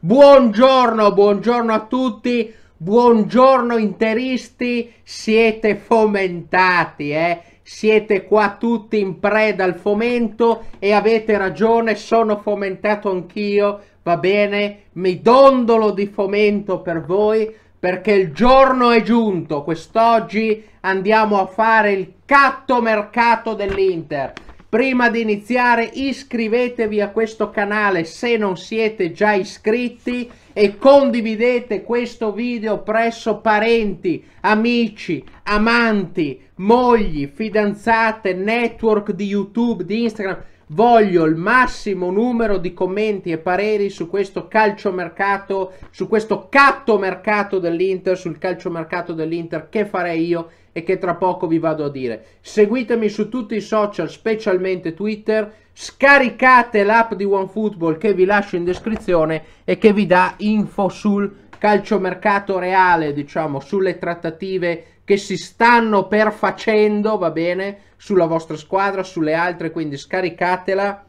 Buongiorno, buongiorno a tutti, buongiorno interisti, siete fomentati, eh? Siete qua tutti in preda al fomento e avete ragione, sono fomentato anch'io, va bene? Mi dondolo di fomento per voi perché il giorno è giunto, quest'oggi andiamo a fare il catto mercato dell'Inter Prima di iniziare iscrivetevi a questo canale se non siete già iscritti e condividete questo video presso parenti, amici, amanti, mogli, fidanzate, network di YouTube, di Instagram. Voglio il massimo numero di commenti e pareri su questo calciomercato, su questo catto mercato dell'Inter, sul calciomercato dell'Inter che farei io e che tra poco vi vado a dire. Seguitemi su tutti i social, specialmente Twitter, scaricate l'app di OneFootball che vi lascio in descrizione e che vi dà info sul calciomercato reale, diciamo, sulle trattative che si stanno perfacendo, va bene, sulla vostra squadra, sulle altre, quindi scaricatela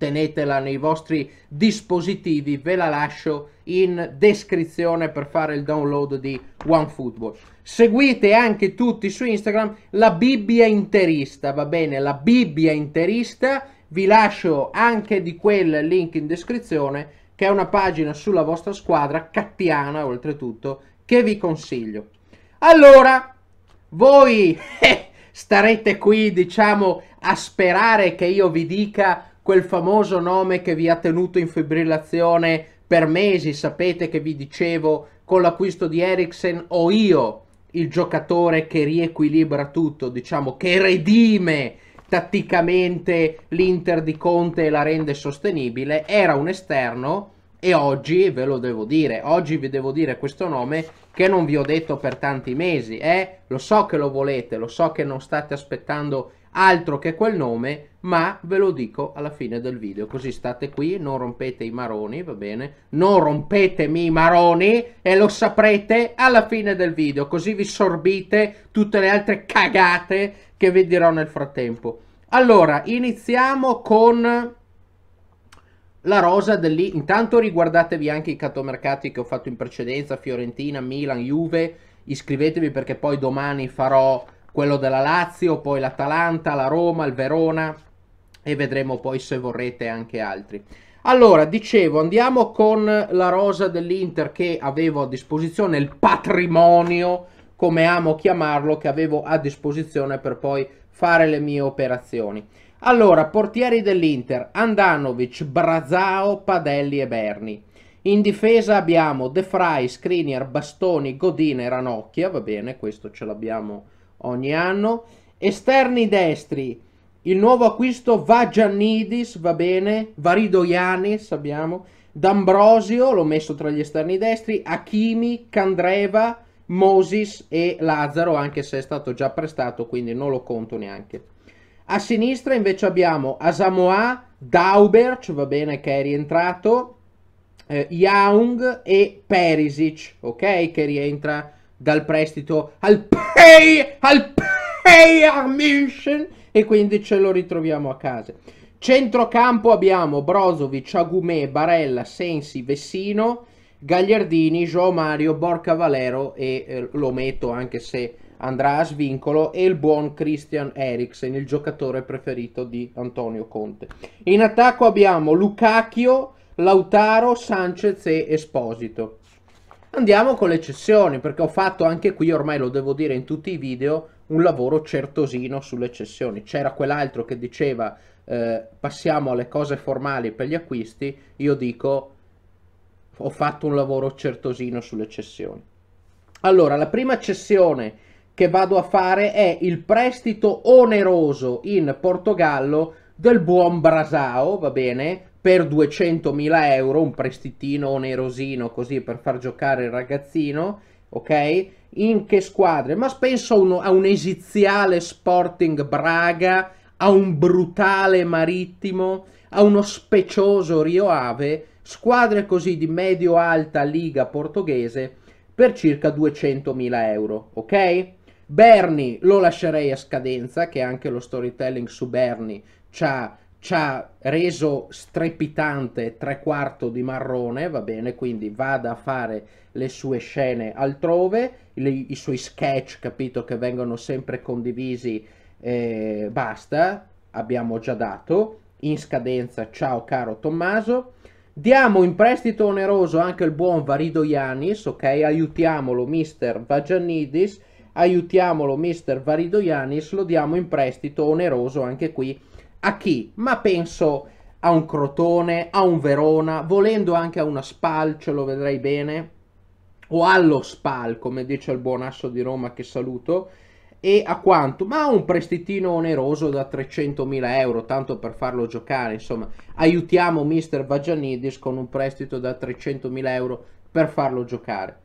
tenetela nei vostri dispositivi, ve la lascio in descrizione per fare il download di OneFootball. Seguite anche tutti su Instagram la Bibbia interista, va bene? La Bibbia interista, vi lascio anche di quel link in descrizione che è una pagina sulla vostra squadra cattiana oltretutto che vi consiglio. Allora, voi eh, starete qui, diciamo, a sperare che io vi dica quel famoso nome che vi ha tenuto in fibrillazione per mesi, sapete che vi dicevo con l'acquisto di Eriksen o io il giocatore che riequilibra tutto, diciamo che redime tatticamente l'Inter di Conte e la rende sostenibile, era un esterno e oggi ve lo devo dire, oggi vi devo dire questo nome che non vi ho detto per tanti mesi, eh? Lo so che lo volete, lo so che non state aspettando altro che quel nome, ma ve lo dico alla fine del video, così state qui, non rompete i maroni, va bene? Non rompetemi i maroni e lo saprete alla fine del video, così vi sorbite tutte le altre cagate che vi dirò nel frattempo. Allora, iniziamo con la rosa dell'Inter. Intanto riguardatevi anche i catomercati che ho fatto in precedenza, Fiorentina, Milan, Juve, iscrivetevi perché poi domani farò quello della Lazio, poi l'Atalanta, la Roma, il Verona, e vedremo poi se vorrete anche altri. Allora, dicevo, andiamo con la rosa dell'Inter che avevo a disposizione, il patrimonio, come amo chiamarlo, che avevo a disposizione per poi fare le mie operazioni. Allora, portieri dell'Inter, Andanovic, Brazao, Padelli e Berni. In difesa abbiamo De Frey, Skriniar, Bastoni, Godin e Ranocchia, va bene, questo ce l'abbiamo ogni anno. Esterni destri, il nuovo acquisto va Giannidis, va bene, Varidoianis abbiamo, D'Ambrosio, l'ho messo tra gli esterni destri, Hakimi, Candreva, Moses e Lazzaro, anche se è stato già prestato, quindi non lo conto neanche. A sinistra invece abbiamo Asamoa, Dauberch, va bene che è rientrato, eh, Young e Perisic, ok, che rientra dal prestito al Pay, al Pay Al München e quindi ce lo ritroviamo a casa. Centrocampo abbiamo Brozovic, Agumè, Barella, Sensi, Vessino, Gagliardini, Joao Mario, Borca Valero e eh, lo metto anche se andrà a svincolo e il buon Christian Eriksen, il giocatore preferito di Antonio Conte. In attacco abbiamo Lucacchio, Lautaro, Sanchez e Esposito. Andiamo con le cessioni perché ho fatto anche qui, ormai lo devo dire in tutti i video, un lavoro certosino sulle cessioni. C'era quell'altro che diceva eh, passiamo alle cose formali per gli acquisti, io dico ho fatto un lavoro certosino sulle cessioni. Allora, la prima cessione che vado a fare è il prestito oneroso in Portogallo del buon Brasao, va bene, per 200.000 euro, un prestitino onerosino così per far giocare il ragazzino, ok? In che squadre? Ma penso a, uno, a un esiziale Sporting Braga, a un brutale Marittimo, a uno specioso Rio Ave, squadre così di medio-alta liga portoghese per circa 200.000 euro, ok? Berni lo lascerei a scadenza, che anche lo storytelling su Berni ha ci ha reso strepitante tre quarto di marrone, va bene, quindi vada a fare le sue scene altrove, i, i suoi sketch, capito, che vengono sempre condivisi, eh, basta, abbiamo già dato, in scadenza, ciao caro Tommaso. Diamo in prestito oneroso anche il buon Varido Ianis, ok? Aiutiamolo mister Vagianidis, aiutiamolo mister Varido Ianis, lo diamo in prestito oneroso anche qui a chi? Ma penso a un Crotone, a un Verona, volendo anche a una Spal, ce lo vedrei bene, o allo Spal, come dice il buon asso di Roma che saluto, e a quanto? Ma un prestitino oneroso da 300.000 euro, tanto per farlo giocare, insomma, aiutiamo mister Vagianidis con un prestito da 300.000 euro per farlo giocare.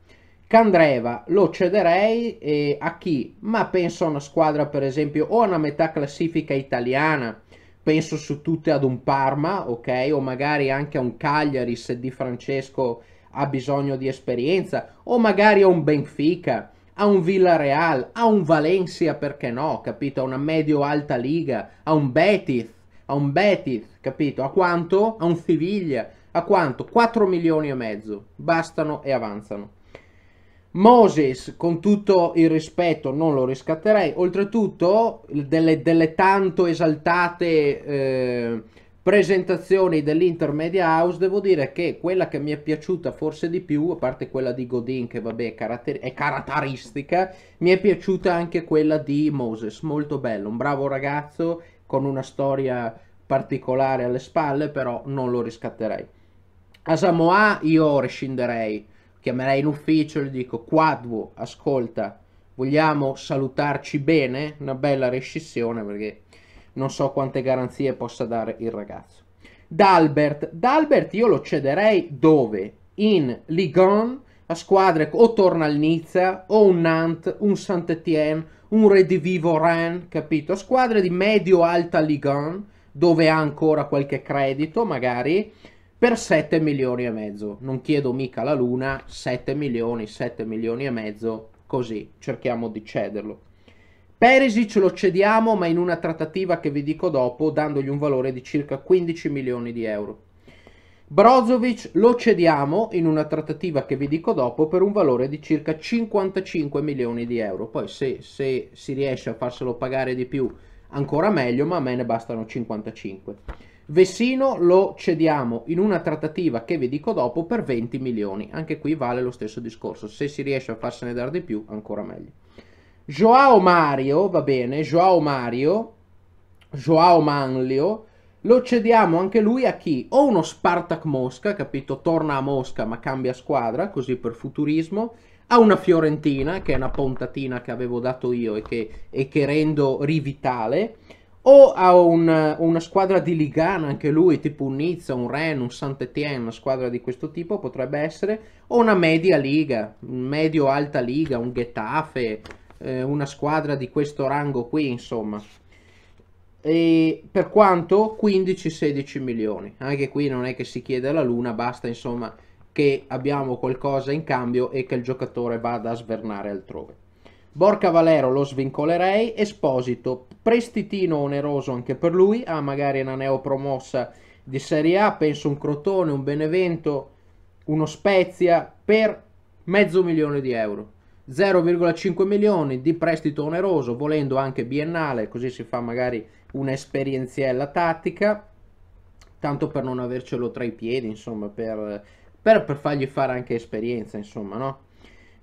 Candreva lo cederei a chi? Ma penso a una squadra per esempio o a una metà classifica italiana penso su tutte ad un Parma, ok? O magari anche a un Cagliari se Di Francesco ha bisogno di esperienza, o magari a un Benfica, a un Villarreal, a un Valencia, perché no, capito? A una medio-alta liga, a un Betis, a un Betis, capito? A quanto? A un Siviglia, a quanto? 4 milioni e mezzo, bastano e avanzano. Moses, con tutto il rispetto, non lo riscatterei. Oltretutto, delle, delle tanto esaltate eh, presentazioni dell'Intermedia House, devo dire che quella che mi è piaciuta forse di più, a parte quella di Godin, che vabbè è, caratter- è caratteristica, mi è piaciuta anche quella di Moses. Molto bello, un bravo ragazzo con una storia particolare alle spalle, però non lo riscatterei. A Samoa io rescinderei chiamerei in ufficio e gli dico Quadvo, ascolta, vogliamo salutarci bene? Una bella rescissione perché non so quante garanzie possa dare il ragazzo. D'Albert, D'Albert io lo cederei dove? In Ligon a squadre o torna al Nizza o un Nantes, un Saint-Étienne, un Redivivo Rennes, capito? A squadre di medio-alta Ligon dove ha ancora qualche credito magari per 7 milioni e mezzo. Non chiedo mica la luna, 7 milioni, 7 milioni e mezzo, così cerchiamo di cederlo. Perisic lo cediamo, ma in una trattativa che vi dico dopo, dandogli un valore di circa 15 milioni di euro. Brozovic lo cediamo in una trattativa che vi dico dopo per un valore di circa 55 milioni di euro. Poi se, se si riesce a farselo pagare di più ancora meglio, ma a me ne bastano 55. Vessino lo cediamo in una trattativa che vi dico dopo per 20 milioni, anche qui vale lo stesso discorso, se si riesce a farsene dare di più ancora meglio. Joao Mario, va bene, Joao Mario, Joao Manlio, lo cediamo anche lui a chi? O uno Spartak Mosca, capito? Torna a Mosca ma cambia squadra, così per futurismo, a una Fiorentina, che è una pontatina che avevo dato io e che, e che rendo rivitale, o a un, una squadra di Ligana, anche lui, tipo un Nizza, un Ren, un Saint-Étienne, una squadra di questo tipo potrebbe essere, o una media liga, medio-alta liga, un Getafe, eh, una squadra di questo rango qui, insomma. E per quanto? 15-16 milioni. Anche qui non è che si chiede la luna, basta insomma che abbiamo qualcosa in cambio e che il giocatore vada a svernare altrove. Borca Valero lo svincolerei, Esposito, prestitino oneroso anche per lui, ha magari una neopromossa di Serie A, penso un Crotone, un Benevento, uno Spezia per mezzo milione di euro. 0,5 milioni di prestito oneroso, volendo anche biennale, così si fa magari un'esperienziella tattica, tanto per non avercelo tra i piedi, insomma, per, per, per fargli fare anche esperienza, insomma, no?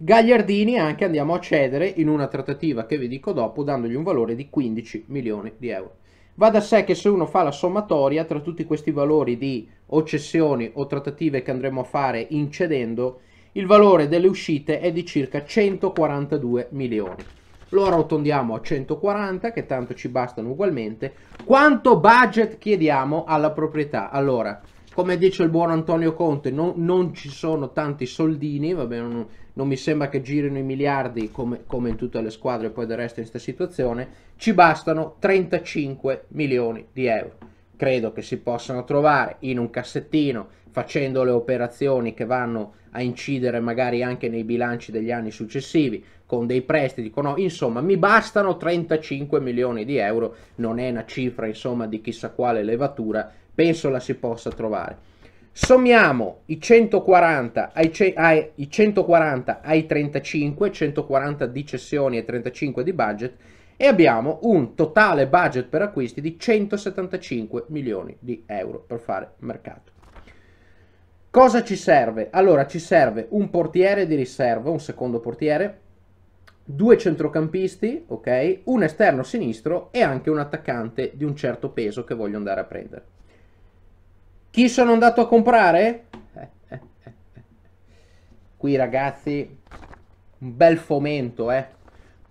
Gagliardini anche andiamo a cedere in una trattativa che vi dico dopo dandogli un valore di 15 milioni di euro. Va da sé che se uno fa la sommatoria tra tutti questi valori di o cessioni o trattative che andremo a fare incedendo, il valore delle uscite è di circa 142 milioni. Lo arrotondiamo a 140, che tanto ci bastano ugualmente. Quanto budget chiediamo alla proprietà? Allora, come dice il buon Antonio Conte, non, non ci sono tanti soldini, va bene, non mi sembra che girino i miliardi come, come in tutte le squadre, poi del resto in questa situazione, ci bastano 35 milioni di euro. Credo che si possano trovare in un cassettino facendo le operazioni che vanno a incidere magari anche nei bilanci degli anni successivi con dei prestiti, con... insomma mi bastano 35 milioni di euro, non è una cifra insomma di chissà quale levatura, penso la si possa trovare. Sommiamo i 140 ai, ai, i 140 ai 35, 140 di cessioni e 35 di budget e abbiamo un totale budget per acquisti di 175 milioni di euro per fare mercato. Cosa ci serve? Allora ci serve un portiere di riserva, un secondo portiere, due centrocampisti, ok, un esterno sinistro e anche un attaccante di un certo peso che voglio andare a prendere. Chi sono andato a comprare? Qui ragazzi, un bel fomento, eh.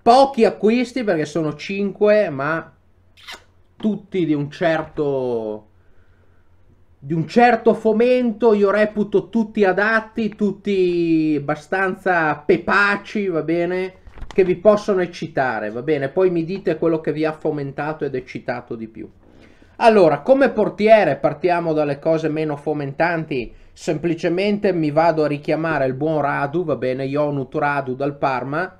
Pochi acquisti perché sono 5, ma tutti di un certo di un certo fomento, io reputo tutti adatti, tutti abbastanza pepaci, va bene, che vi possono eccitare, va bene, poi mi dite quello che vi ha fomentato ed eccitato di più. Allora, come portiere, partiamo dalle cose meno fomentanti, semplicemente mi vado a richiamare il buon Radu, va bene, Jonut Radu dal Parma,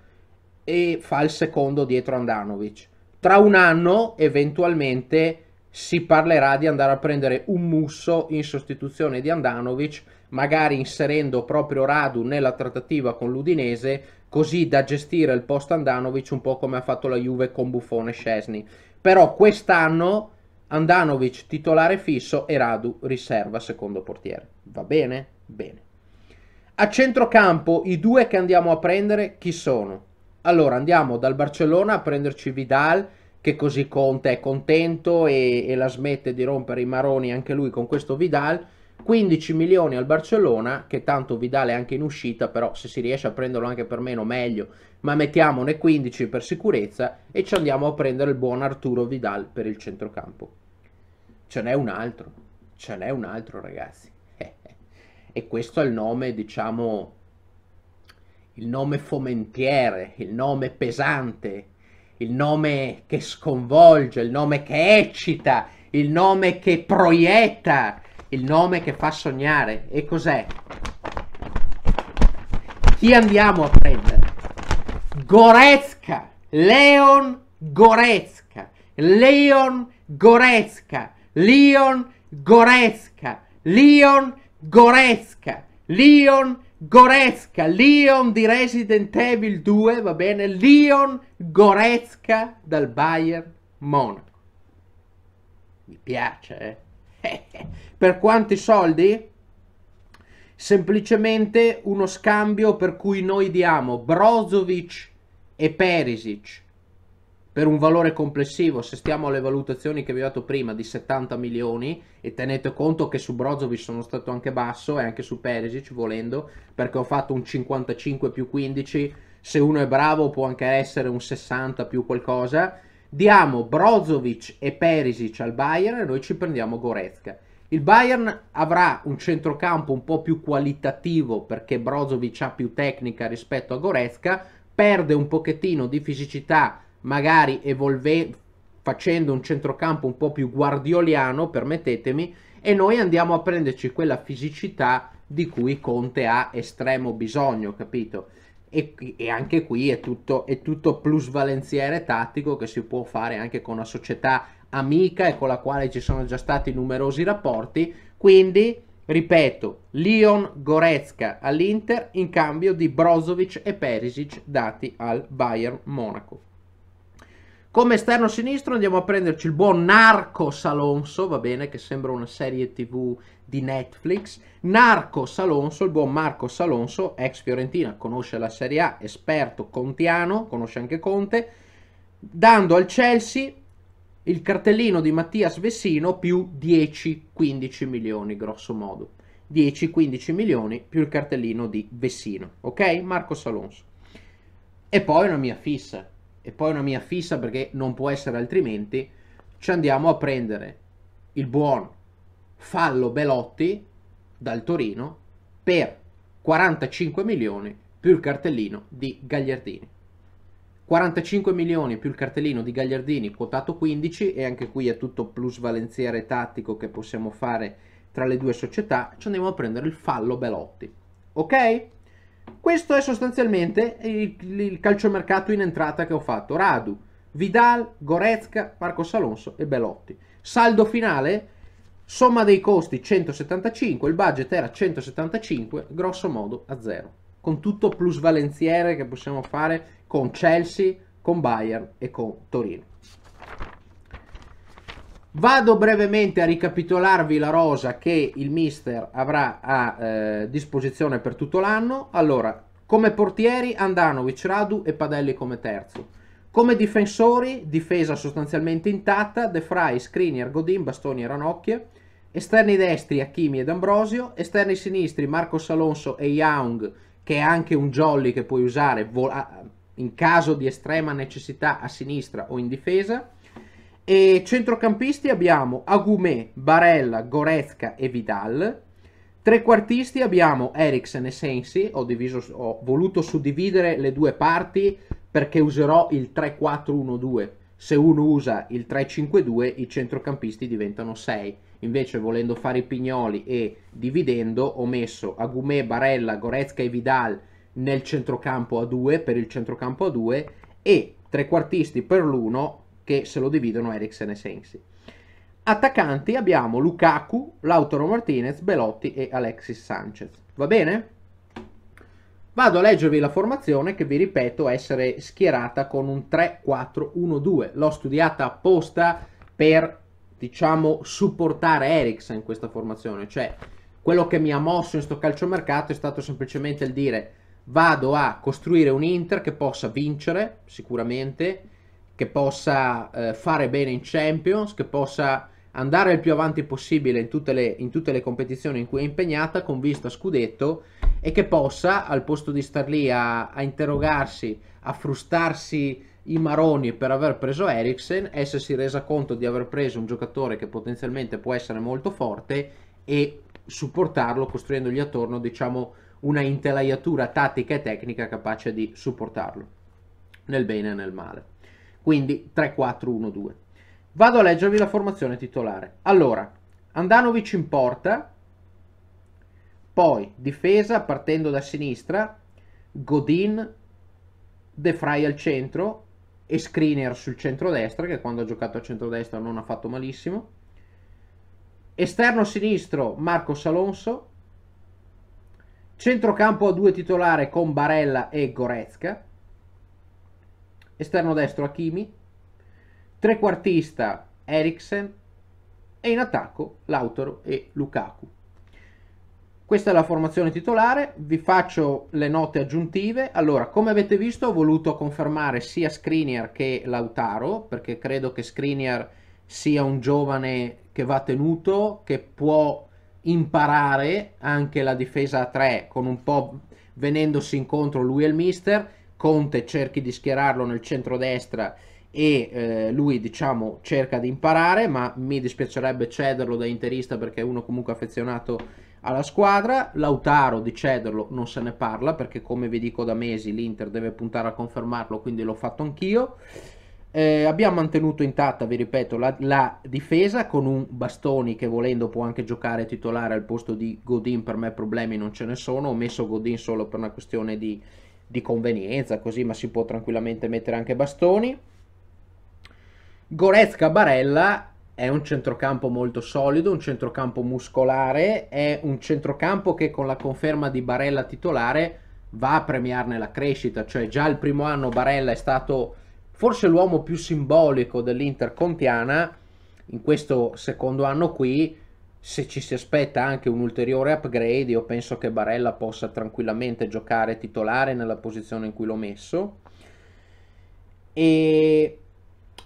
e fa il secondo dietro Andanovic. Tra un anno, eventualmente, si parlerà di andare a prendere un musso in sostituzione di Andanovic, magari inserendo proprio Radu nella trattativa con l'Udinese, così da gestire il post Andanovic un po' come ha fatto la Juve con Buffone e Scesni. Però quest'anno Andanovic titolare fisso e Radu riserva secondo portiere. Va bene? Bene. A centrocampo i due che andiamo a prendere chi sono? Allora andiamo dal Barcellona a prenderci Vidal che così Conte è contento e, e la smette di rompere i maroni anche lui con questo Vidal. 15 milioni al Barcellona, che tanto Vidal è anche in uscita, però se si riesce a prenderlo anche per meno meglio, ma mettiamone 15 per sicurezza e ci andiamo a prendere il buon Arturo Vidal per il centrocampo ce n'è un altro, ce n'è un altro ragazzi. e questo è il nome, diciamo, il nome fomentiere, il nome pesante, il nome che sconvolge, il nome che eccita, il nome che proietta, il nome che fa sognare. E cos'è? Chi andiamo a prendere? Goretzka, Leon Goretzka, Leon Goretzka, Leon Goresca, Leon Goresca, Leon Goresca, Leon di Resident Evil 2, va bene, Leon Goresca dal Bayern Monaco. Mi piace, eh? per quanti soldi? Semplicemente uno scambio per cui noi diamo Brozovic e Perisic per un valore complessivo, se stiamo alle valutazioni che vi ho dato prima di 70 milioni e tenete conto che su Brozovic sono stato anche basso e anche su Perisic volendo perché ho fatto un 55 più 15 se uno è bravo può anche essere un 60 più qualcosa diamo Brozovic e Perisic al Bayern e noi ci prendiamo Goretzka il Bayern avrà un centrocampo un po' più qualitativo perché Brozovic ha più tecnica rispetto a Goretzka perde un pochettino di fisicità magari evolve- facendo un centrocampo un po' più guardioliano, permettetemi, e noi andiamo a prenderci quella fisicità di cui Conte ha estremo bisogno, capito? E, e anche qui è tutto, è tutto plusvalenziere tattico che si può fare anche con una società amica e con la quale ci sono già stati numerosi rapporti. Quindi, ripeto, Lion Goretzka all'Inter in cambio di Brozovic e Perisic dati al Bayern Monaco. Come esterno sinistro andiamo a prenderci il buon Narcos Alonso, va bene, che sembra una serie tv di Netflix. Narcos Alonso, il buon Marcos Alonso, ex Fiorentina, conosce la Serie A, esperto contiano, conosce anche Conte, dando al Chelsea il cartellino di Mattias Vessino più 10-15 milioni, grosso modo. 10-15 milioni più il cartellino di Vessino, ok? Marcos Alonso. E poi una mia fissa, e poi una mia fissa perché non può essere altrimenti, ci andiamo a prendere il buon Fallo Belotti dal Torino per 45 milioni più il cartellino di Gagliardini. 45 milioni più il cartellino di Gagliardini quotato 15 e anche qui è tutto plus valenziere tattico che possiamo fare tra le due società, ci andiamo a prendere il fallo Belotti. Ok? Questo è sostanzialmente il, il calciomercato in entrata che ho fatto. Radu, Vidal, Gorezca, Marco Salonso e Belotti. Saldo finale, somma dei costi 175, il budget era 175, grosso modo a zero. Con tutto plus valenziere che possiamo fare con Chelsea, con Bayern e con Torino. Vado brevemente a ricapitolarvi la rosa che il mister avrà a eh, disposizione per tutto l'anno. Allora, come portieri Andanovic, Radu e Padelli come terzo. Come difensori, difesa sostanzialmente intatta, De Frey, Skriniar, Godin, Bastoni e Ranocchie. Esterni destri Achimi ed Ambrosio, esterni sinistri Marco Salonso e Young, che è anche un jolly che puoi usare in caso di estrema necessità a sinistra o in difesa e centrocampisti abbiamo Agumè, Barella, Gorezca e Vidal. Trequartisti abbiamo Eriksen e Sensi, ho, diviso, ho voluto suddividere le due parti perché userò il 3-4-1-2. Se uno usa il 3-5-2 i centrocampisti diventano 6. Invece volendo fare i pignoli e dividendo ho messo Agumè, Barella, Gorezca e Vidal nel centrocampo a 2 per il centrocampo a 2 e trequartisti per l'uno che se lo dividono Eriksen e Sensi. Attaccanti abbiamo Lukaku, Lautaro Martinez, Belotti e Alexis Sanchez. Va bene? Vado a leggervi la formazione che vi ripeto essere schierata con un 3-4-1-2. L'ho studiata apposta per, diciamo, supportare Eriksen in questa formazione. Cioè, quello che mi ha mosso in sto calciomercato è stato semplicemente il dire vado a costruire un Inter che possa vincere sicuramente che possa eh, fare bene in Champions, che possa andare il più avanti possibile in tutte, le, in tutte le competizioni in cui è impegnata con vista scudetto e che possa al posto di star lì a, a interrogarsi, a frustarsi i maroni per aver preso Eriksen, essersi resa conto di aver preso un giocatore che potenzialmente può essere molto forte e supportarlo costruendogli attorno diciamo una intelaiatura tattica e tecnica capace di supportarlo nel bene e nel male. Quindi 3-4-1-2. Vado a leggervi la formazione titolare. Allora, Andanovic in porta, poi difesa partendo da sinistra, Godin, De Frey al centro e Screener sul centro-destra, che quando ha giocato a centro-destra non ha fatto malissimo. Esterno sinistro Marcos Alonso, centrocampo a due titolare con Barella e Gorezca, esterno destro Hakimi, trequartista Eriksen e in attacco Lautaro e Lukaku. Questa è la formazione titolare, vi faccio le note aggiuntive. Allora, come avete visto ho voluto confermare sia Skriniar che Lautaro, perché credo che Skriniar sia un giovane che va tenuto, che può imparare anche la difesa a 3 con un po' venendosi incontro lui e il mister Conte cerchi di schierarlo nel centrodestra e eh, lui diciamo cerca di imparare ma mi dispiacerebbe cederlo da interista perché è uno comunque affezionato alla squadra Lautaro di cederlo non se ne parla perché come vi dico da mesi l'Inter deve puntare a confermarlo quindi l'ho fatto anch'io eh, abbiamo mantenuto intatta vi ripeto la, la, difesa con un Bastoni che volendo può anche giocare titolare al posto di Godin per me problemi non ce ne sono ho messo Godin solo per una questione di di convenienza, così, ma si può tranquillamente mettere anche bastoni. Goretzka Barella è un centrocampo molto solido, un centrocampo muscolare, è un centrocampo che con la conferma di Barella titolare va a premiarne la crescita, cioè già il primo anno Barella è stato forse l'uomo più simbolico dell'Inter Contiana, in questo secondo anno qui se ci si aspetta anche un ulteriore upgrade, io penso che Barella possa tranquillamente giocare titolare nella posizione in cui l'ho messo. E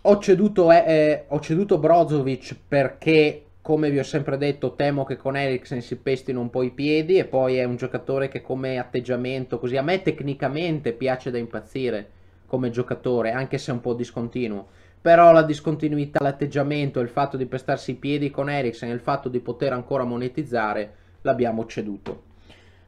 ho ceduto, eh, eh, ho ceduto Brozovic perché, come vi ho sempre detto, temo che con Eriksen si pestino un po' i piedi e poi è un giocatore che come atteggiamento, così a me tecnicamente piace da impazzire come giocatore, anche se un po' discontinuo però la discontinuità, l'atteggiamento, il fatto di pestarsi i piedi con Ericsson e il fatto di poter ancora monetizzare, l'abbiamo ceduto.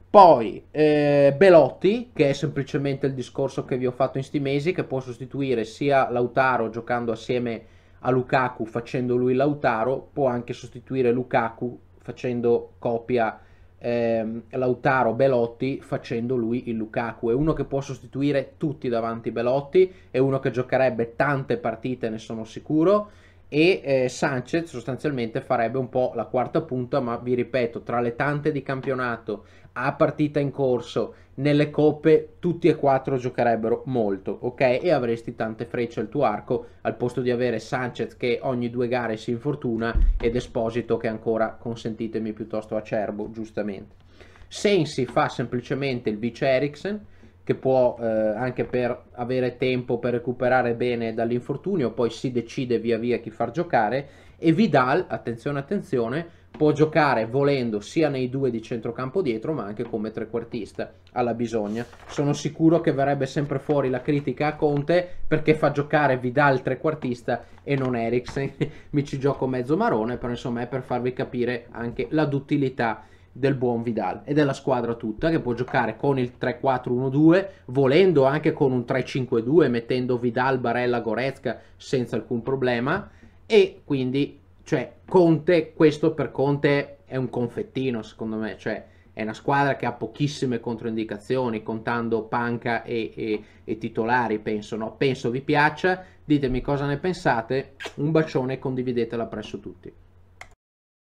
Poi eh, Belotti, che è semplicemente il discorso che vi ho fatto in sti mesi, che può sostituire sia Lautaro giocando assieme a Lukaku facendo lui Lautaro, può anche sostituire Lukaku facendo copia eh, Lautaro Belotti facendo lui il Lukaku. È uno che può sostituire tutti davanti Belotti, è uno che giocherebbe tante partite, ne sono sicuro e eh, Sanchez sostanzialmente farebbe un po' la quarta punta, ma vi ripeto, tra le tante di campionato, a partita in corso, nelle coppe, tutti e quattro giocherebbero molto, ok? E avresti tante frecce al tuo arco, al posto di avere Sanchez che ogni due gare si infortuna ed Esposito che ancora, consentitemi, piuttosto acerbo, giustamente. Sensi fa semplicemente il vice Eriksen, che può eh, anche per avere tempo per recuperare bene dall'infortunio, poi si decide via via chi far giocare e Vidal, attenzione attenzione, può giocare volendo sia nei due di centrocampo dietro ma anche come trequartista alla bisogna. Sono sicuro che verrebbe sempre fuori la critica a Conte perché fa giocare Vidal trequartista e non Eriksen. Mi ci gioco mezzo marone, però insomma è per farvi capire anche la duttilità del buon Vidal e della squadra tutta che può giocare con il 3-4-1-2 volendo anche con un 3-5-2 mettendo Vidal, Barella, Goretzka senza alcun problema e quindi cioè Conte questo per Conte è un confettino secondo me cioè è una squadra che ha pochissime controindicazioni contando panca e, e, e titolari penso no? penso vi piaccia ditemi cosa ne pensate un bacione e condividetela presso tutti